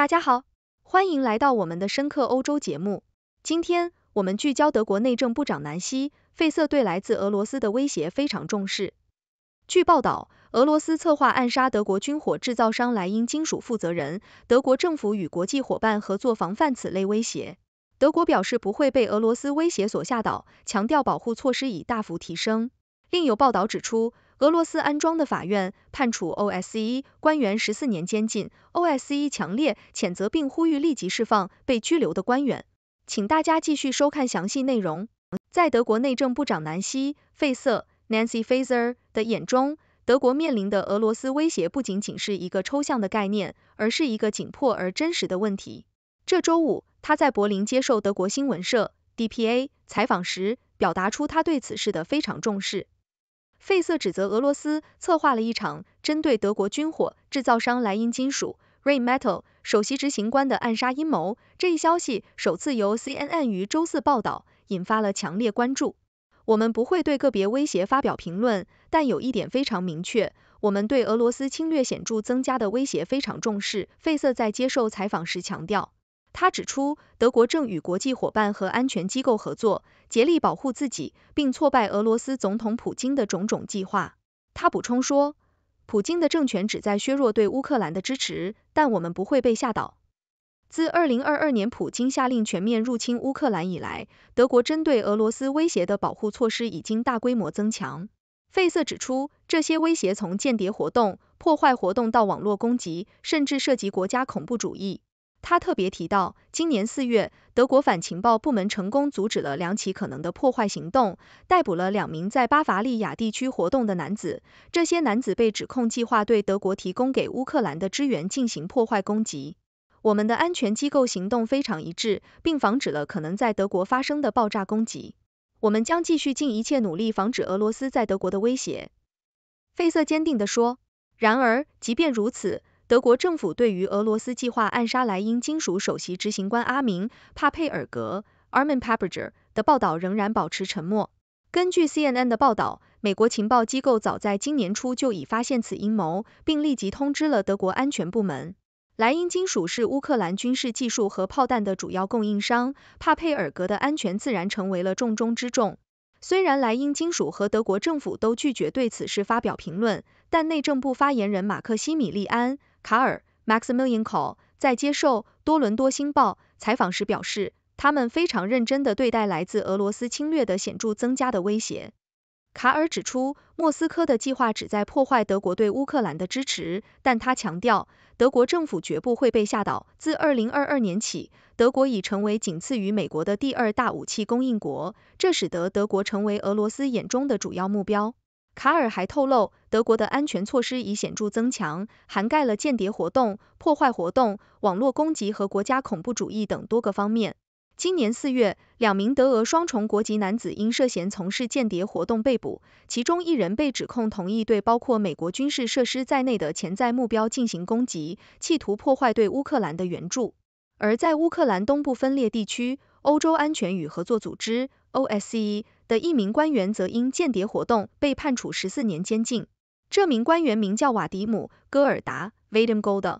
大家好，欢迎来到我们的深刻欧洲节目。今天我们聚焦德国内政部长南希·费瑟对来自俄罗斯的威胁非常重视。据报道，俄罗斯策划暗杀德国军火制造商莱茵金属负责人，德国政府与国际伙伴合作防范此类威胁。德国表示不会被俄罗斯威胁所吓倒，强调保护措施已大幅提升。另有报道指出。俄罗斯安装的法院判处 OSCE 官员十四年监禁，OSCE 强烈谴责并呼吁立即释放被拘留的官员。请大家继续收看详细内容。在德国内政部长南希·费瑟 （Nancy Faer） 的眼中，德国面临的俄罗斯威胁不仅仅是一个抽象的概念，而是一个紧迫而真实的问题。这周五，他在柏林接受德国新闻社 （DPA） 采访时，表达出他对此事的非常重视。费瑟指责俄罗斯策划了一场针对德国军火制造商莱茵金属 （Ray Metal） 首席执行官的暗杀阴谋。这一消息首次由 CNN 于周四报道，引发了强烈关注。我们不会对个别威胁发表评论，但有一点非常明确：我们对俄罗斯侵略显著增加的威胁非常重视。费瑟在接受采访时强调。他指出，德国正与国际伙伴和安全机构合作，竭力保护自己，并挫败俄罗斯总统普京的种种计划。他补充说，普京的政权旨在削弱对乌克兰的支持，但我们不会被吓倒。自二零二二年普京下令全面入侵乌克兰以来，德国针对俄罗斯威胁的保护措施已经大规模增强。费瑟指出，这些威胁从间谍活动、破坏活动到网络攻击，甚至涉及国家恐怖主义。他特别提到，今年四月，德国反情报部门成功阻止了两起可能的破坏行动，逮捕了两名在巴伐利亚地区活动的男子。这些男子被指控计划对德国提供给乌克兰的支援进行破坏攻击。我们的安全机构行动非常一致，并防止了可能在德国发生的爆炸攻击。我们将继续尽一切努力防止俄罗斯在德国的威胁。费瑟坚定地说。然而，即便如此。德国政府对于俄罗斯计划暗杀莱茵金属首席执行官阿明·帕佩尔格 （Armin Paperg） 的报道仍然保持沉默。根据 CNN 的报道，美国情报机构早在今年初就已发现此阴谋，并立即通知了德国安全部门。莱茵金属是乌克兰军事技术和炮弹的主要供应商，帕佩尔格的安全自然成为了重中之重。虽然莱茵金属和德国政府都拒绝对此事发表评论，但内政部发言人马克西米利安。卡尔 （Maximilian c a l l 在接受《多伦多星报》采访时表示，他们非常认真的对待来自俄罗斯侵略的显著增加的威胁。卡尔指出，莫斯科的计划旨在破坏德国对乌克兰的支持，但他强调，德国政府绝不会被吓倒。自2022年起，德国已成为仅次于美国的第二大武器供应国，这使得德国成为俄罗斯眼中的主要目标。卡尔还透露，德国的安全措施已显著增强，涵盖了间谍活动、破坏活动、网络攻击和国家恐怖主义等多个方面。今年四月，两名德俄双重国籍男子因涉嫌从事间谍活动被捕，其中一人被指控同意对包括美国军事设施在内的潜在目标进行攻击，企图破坏对乌克兰的援助。而在乌克兰东部分裂地区，欧洲安全与合作组织 （OSCE）。的一名官员则因间谍活动被判处十四年监禁。这名官员名叫瓦迪姆·戈尔达 （Vadim Golde），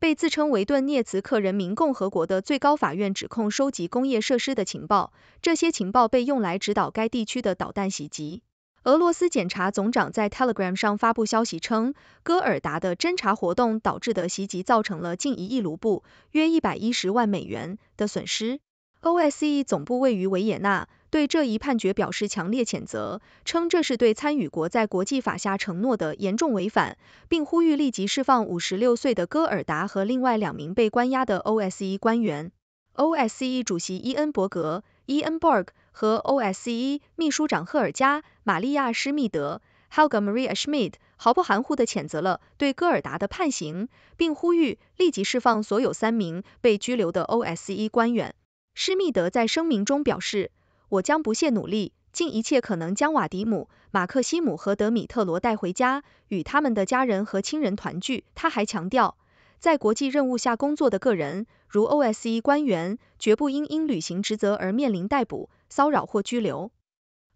被自称为顿涅茨克人民共和国的最高法院指控收集工业设施的情报，这些情报被用来指导该地区的导弹袭击。俄罗斯检察总长在 Telegram 上发布消息称，戈尔达的侦查活动导致的袭击造成了近一亿卢布（约一百一十万美元）的损失。OSCE 总部位于维也纳。对这一判决表示强烈谴责，称这是对参与国在国际法下承诺的严重违反，并呼吁立即释放五十六岁的戈尔达和另外两名被关押的 OSCE 官员。OSCE 主席伊恩伯格 i 恩 n b o r g 和 OSCE 秘书长赫尔加·玛利亚·施密德 （Helga Maria Schmidt） 毫不含糊地谴责了对戈尔达的判刑，并呼吁立即释放所有三名被拘留的 OSCE 官员。施密德在声明中表示。我将不懈努力，尽一切可能将瓦迪姆、马克西姆和德米特罗带回家，与他们的家人和亲人团聚。他还强调，在国际任务下工作的个人，如 OSCE 官员，绝不应因履行职责而面临逮捕、骚扰或拘留。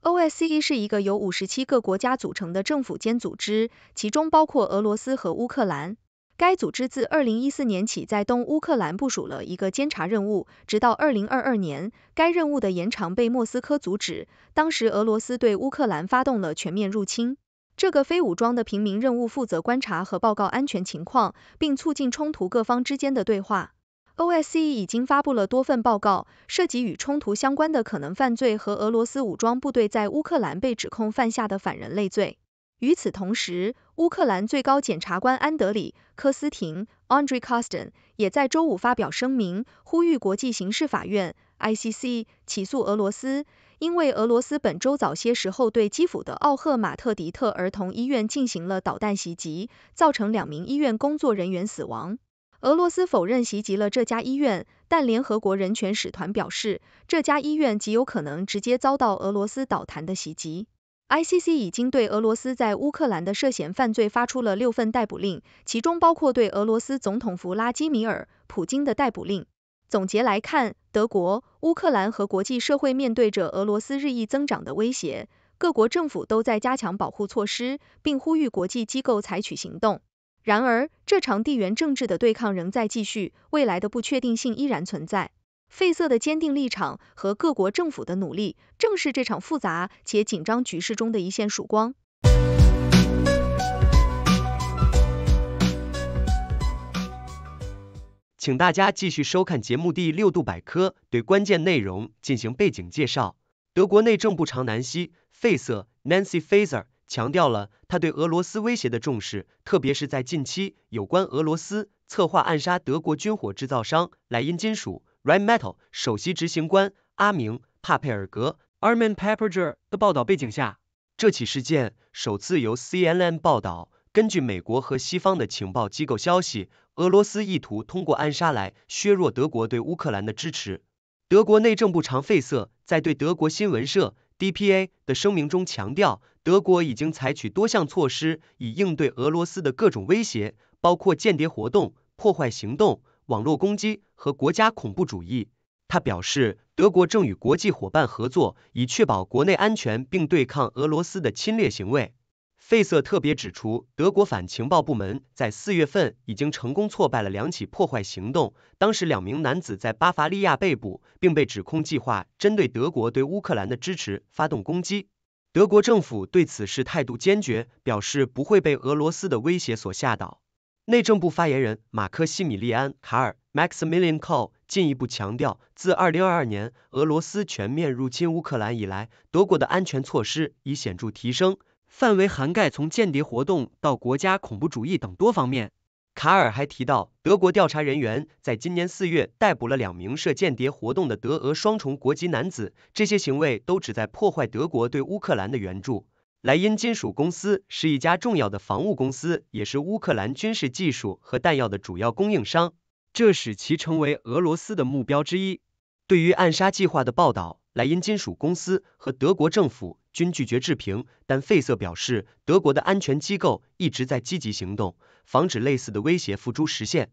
OSCE 是一个由57个国家组成的政府间组织，其中包括俄罗斯和乌克兰。该组织自二零一四年起在东乌克兰部署了一个监察任务，直到二零二二年，该任务的延长被莫斯科阻止。当时，俄罗斯对乌克兰发动了全面入侵。这个非武装的平民任务负责观察和报告安全情况，并促进冲突各方之间的对话。OSCE 已经发布了多份报告，涉及与冲突相关的可能犯罪和俄罗斯武装部队在乌克兰被指控犯下的反人类罪。与此同时，乌克兰最高检察官安德里科斯廷 （Andriy Kosten） 也在周五发表声明，呼吁国际刑事法院 （ICC） 起诉俄罗斯，因为俄罗斯本周早些时候对基辅的奥赫马特迪特儿童医院进行了导弹袭击，造成两名医院工作人员死亡。俄罗斯否认袭击了这家医院，但联合国人权使团表示，这家医院极有可能直接遭到俄罗斯导弹的袭击。I.C.C. 已经对俄罗斯在乌克兰的涉嫌犯罪发出了六份逮捕令，其中包括对俄罗斯总统弗拉基米尔·普京的逮捕令。总结来看，德国、乌克兰和国际社会面对着俄罗斯日益增长的威胁，各国政府都在加强保护措施，并呼吁国际机构采取行动。然而，这场地缘政治的对抗仍在继续，未来的不确定性依然存在。费瑟的坚定立场和各国政府的努力，正是这场复杂且紧张局势中的一线曙光。请大家继续收看节目第六度百科，对关键内容进行背景介绍。德国内政部长南希·费瑟 （Nancy Faer） 强调了他对俄罗斯威胁的重视，特别是在近期有关俄罗斯策划暗杀德国军火制造商莱茵金属。r h e i n m e t a l 首席执行官阿明·帕佩尔格 （Armin Paperg） 的报道背景下，这起事件首次由 CNN 报道。根据美国和西方的情报机构消息，俄罗斯意图通过暗杀来削弱德国对乌克兰的支持。德国内政部长费瑟在对德国新闻社 DPA 的声明中强调，德国已经采取多项措施以应对俄罗斯的各种威胁，包括间谍活动、破坏行动。网络攻击和国家恐怖主义。他表示，德国正与国际伙伴合作，以确保国内安全并对抗俄罗斯的侵略行为。费瑟特别指出，德国反情报部门在四月份已经成功挫败了两起破坏行动，当时两名男子在巴伐利亚被捕，并被指控计划针对德国对乌克兰的支持发动攻击。德国政府对此事态度坚决，表示不会被俄罗斯的威胁所吓倒。内政部发言人马克西米利安·卡尔 （Maximilian Carl） 进一步强调，自2022年俄罗斯全面入侵乌克兰以来，德国的安全措施已显著提升，范围涵盖从间谍活动到国家恐怖主义等多方面。卡尔还提到，德国调查人员在今年四月逮捕了两名涉间谍活动的德俄双重国籍男子，这些行为都旨在破坏德国对乌克兰的援助。莱茵金属公司是一家重要的防务公司，也是乌克兰军事技术和弹药的主要供应商，这使其成为俄罗斯的目标之一。对于暗杀计划的报道，莱茵金属公司和德国政府均拒绝置评。但费瑟表示，德国的安全机构一直在积极行动，防止类似的威胁付诸实现。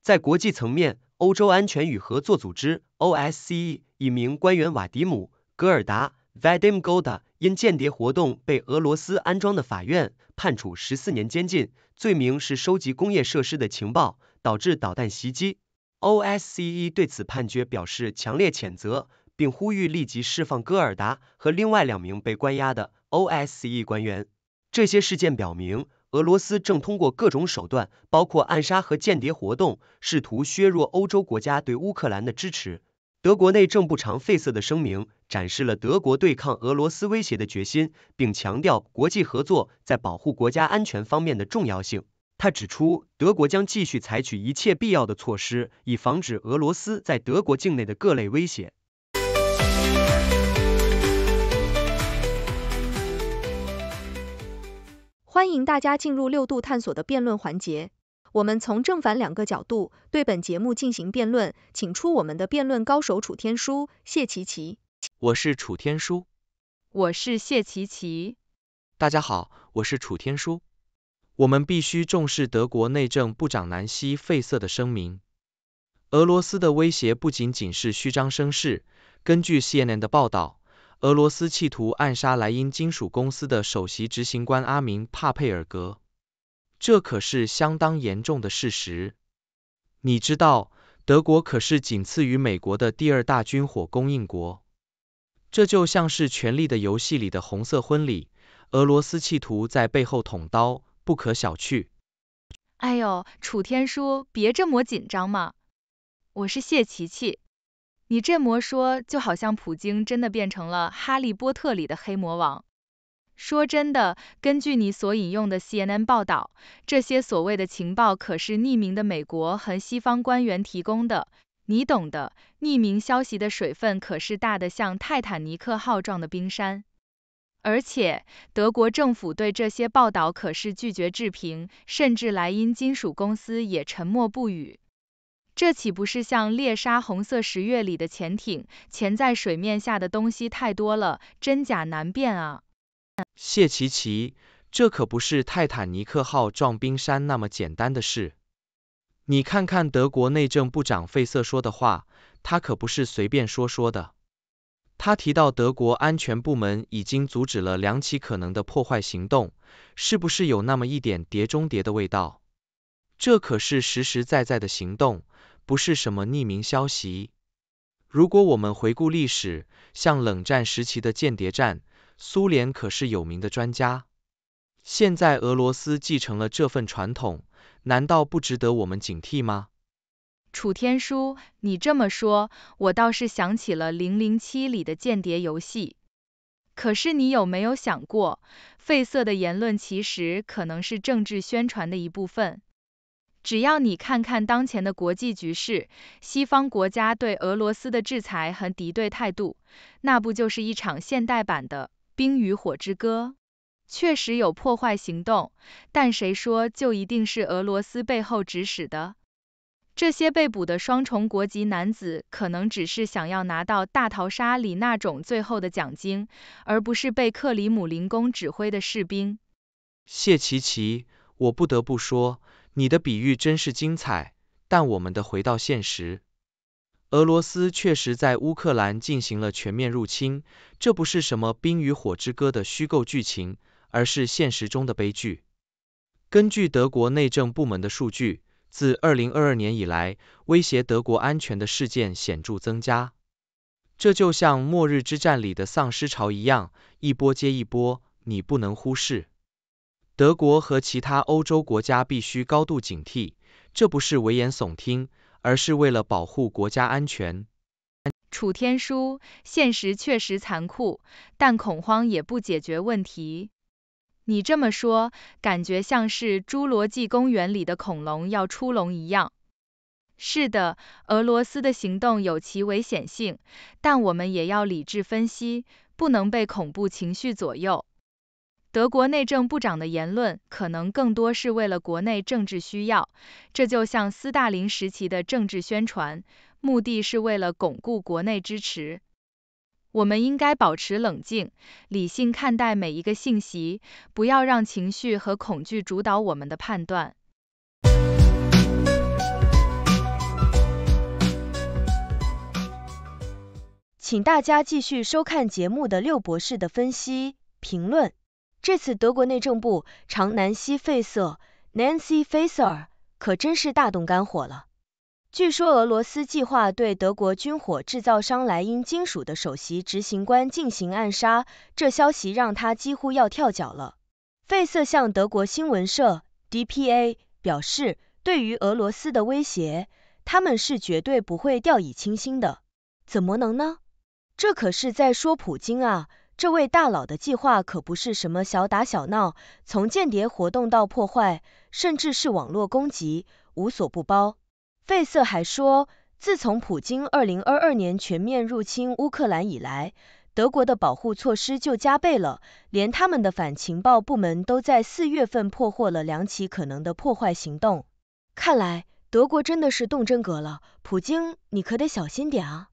在国际层面，欧洲安全与合作组织 （OSCE） 一名官员瓦迪姆·戈尔达 （Vadim Gorda）。因间谍活动被俄罗斯安装的法院判处十四年监禁，罪名是收集工业设施的情报，导致导弹袭击。OSCE 对此判决表示强烈谴责，并呼吁立即释放戈尔达和另外两名被关押的 OSCE 官员。这些事件表明，俄罗斯正通过各种手段，包括暗杀和间谍活动，试图削弱欧洲国家对乌克兰的支持。德国内政部长费瑟的声明展示了德国对抗俄罗斯威胁的决心，并强调国际合作在保护国家安全方面的重要性。他指出，德国将继续采取一切必要的措施，以防止俄罗斯在德国境内的各类威胁。欢迎大家进入六度探索的辩论环节。我们从正反两个角度对本节目进行辩论，请出我们的辩论高手楚天舒、谢琪琪。我是楚天舒，我是谢琪琪。大家好，我是楚天舒。我们必须重视德国内政部长南希费瑟的声明。俄罗斯的威胁不仅仅是虚张声势。根据 CNN 的报道，俄罗斯企图暗杀莱茵金属公司的首席执行官阿明帕佩尔格。这可是相当严重的事实。你知道，德国可是仅次于美国的第二大军火供应国。这就像是《权力的游戏》里的红色婚礼，俄罗斯企图在背后捅刀，不可小觑。哎呦，楚天舒，别这么紧张嘛。我是谢琪琪，你这么说，就好像普京真的变成了《哈利波特》里的黑魔王。说真的，根据你所引用的 CNN 报道，这些所谓的情报可是匿名的美国和西方官员提供的，你懂的，匿名消息的水分可是大得像泰坦尼克号状的冰山。而且，德国政府对这些报道可是拒绝置评，甚至莱茵金属公司也沉默不语。这岂不是像猎杀红色十月里的潜艇，潜在水面下的东西太多了，真假难辨啊！谢奇奇，这可不是泰坦尼克号撞冰山那么简单的事。你看看德国内政部长费瑟说的话，他可不是随便说说的。他提到德国安全部门已经阻止了两起可能的破坏行动，是不是有那么一点碟中谍的味道？这可是实实在在的行动，不是什么匿名消息。如果我们回顾历史，像冷战时期的间谍战。苏联可是有名的专家，现在俄罗斯继承了这份传统，难道不值得我们警惕吗？楚天舒，你这么说，我倒是想起了《零零七》里的间谍游戏。可是你有没有想过，费瑟的言论其实可能是政治宣传的一部分？只要你看看当前的国际局势，西方国家对俄罗斯的制裁和敌对态度，那不就是一场现代版的？《冰与火之歌》确实有破坏行动，但谁说就一定是俄罗斯背后指使的？这些被捕的双重国籍男子可能只是想要拿到《大逃杀》里那种最后的奖金，而不是被克里姆林宫指挥的士兵。谢奇奇，我不得不说，你的比喻真是精彩，但我们的回到现实。俄罗斯确实在乌克兰进行了全面入侵，这不是什么《冰与火之歌》的虚构剧情，而是现实中的悲剧。根据德国内政部门的数据，自2022年以来，威胁德国安全的事件显著增加。这就像《末日之战》里的丧尸潮一样，一波接一波，你不能忽视。德国和其他欧洲国家必须高度警惕，这不是危言耸听。而是为了保护国家安全。楚天舒，现实确实残酷，但恐慌也不解决问题。你这么说，感觉像是《侏罗纪公园》里的恐龙要出笼一样。是的，俄罗斯的行动有其危险性，但我们也要理智分析，不能被恐怖情绪左右。德国内政部长的言论可能更多是为了国内政治需要，这就像斯大林时期的政治宣传，目的是为了巩固国内支持。我们应该保持冷静、理性看待每一个信息，不要让情绪和恐惧主导我们的判断。请大家继续收看节目的六博士的分析评论。这次德国内政部长南希·费瑟 （Nancy Faer） 可真是大动肝火了。据说俄罗斯计划对德国军火制造商莱茵金属的首席执行官进行暗杀，这消息让他几乎要跳脚了。费瑟向德国新闻社 DPA 表示，对于俄罗斯的威胁，他们是绝对不会掉以轻心的。怎么能呢？这可是在说普京啊！这位大佬的计划可不是什么小打小闹，从间谍活动到破坏，甚至是网络攻击，无所不包。费瑟还说，自从普京2022年全面入侵乌克兰以来，德国的保护措施就加倍了，连他们的反情报部门都在4月份破获了两起可能的破坏行动。看来德国真的是动真格了，普京你可得小心点啊！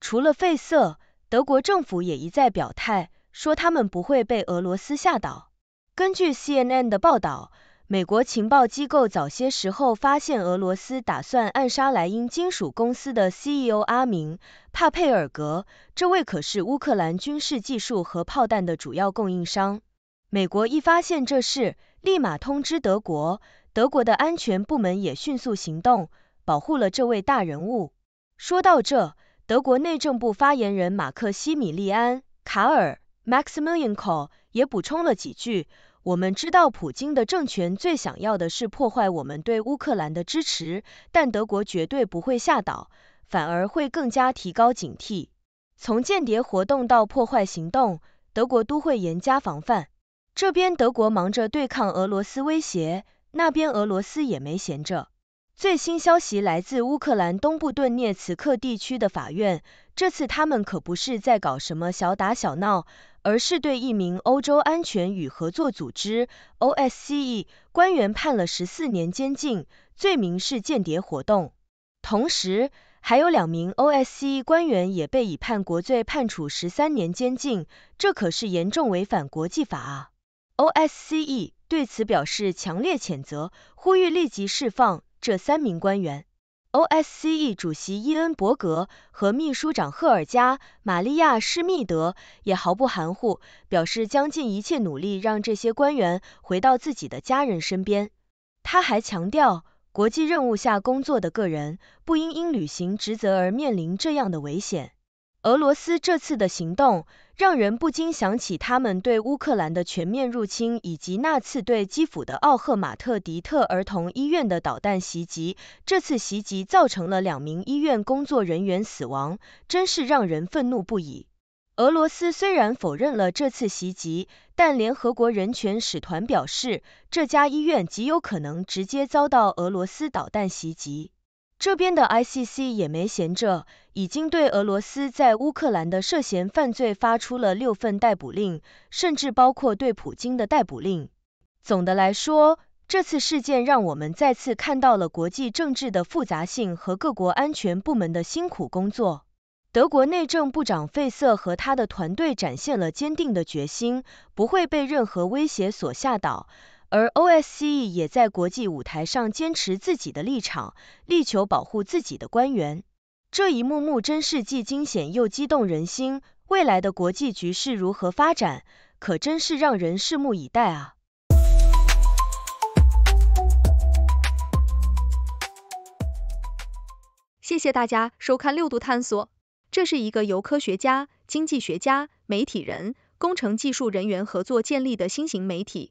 除了费瑟。德国政府也一再表态，说他们不会被俄罗斯吓倒。根据 CNN 的报道，美国情报机构早些时候发现俄罗斯打算暗杀莱茵金属公司的 CEO 阿明·帕佩尔格，这位可是乌克兰军事技术和炮弹的主要供应商。美国一发现这事，立马通知德国，德国的安全部门也迅速行动，保护了这位大人物。说到这。德国内政部发言人马克西米利安·卡尔 （Maximilian k o l 也补充了几句：“我们知道普京的政权最想要的是破坏我们对乌克兰的支持，但德国绝对不会吓倒，反而会更加提高警惕。从间谍活动到破坏行动，德国都会严加防范。这边德国忙着对抗俄罗斯威胁，那边俄罗斯也没闲着。”最新消息来自乌克兰东部顿涅茨克地区的法院，这次他们可不是在搞什么小打小闹，而是对一名欧洲安全与合作组织 （OSCE） 官员判了十四年监禁，罪名是间谍活动。同时，还有两名 OSCE 官员也被以叛国罪判处十三年监禁，这可是严重违反国际法啊！OSCE 对此表示强烈谴责，呼吁立即释放。这三名官员，OSCE 主席伊恩·伯格和秘书长赫尔加·玛利亚·施密德也毫不含糊，表示将尽一切努力让这些官员回到自己的家人身边。他还强调，国际任务下工作的个人不应因履行职责而面临这样的危险。俄罗斯这次的行动。让人不禁想起他们对乌克兰的全面入侵，以及那次对基辅的奥赫马特迪特儿童医院的导弹袭击。这次袭击造成了两名医院工作人员死亡，真是让人愤怒不已。俄罗斯虽然否认了这次袭击，但联合国人权使团表示，这家医院极有可能直接遭到俄罗斯导弹袭击。这边的 ICC 也没闲着，已经对俄罗斯在乌克兰的涉嫌犯罪发出了六份逮捕令，甚至包括对普京的逮捕令。总的来说，这次事件让我们再次看到了国际政治的复杂性和各国安全部门的辛苦工作。德国内政部长费瑟和他的团队展现了坚定的决心，不会被任何威胁所吓倒。而 O S C E 也在国际舞台上坚持自己的立场，力求保护自己的官员。这一幕幕真是既惊险又激动人心。未来的国际局势如何发展，可真是让人拭目以待啊！谢谢大家收看六度探索。这是一个由科学家、经济学家、媒体人、工程技术人员合作建立的新型媒体。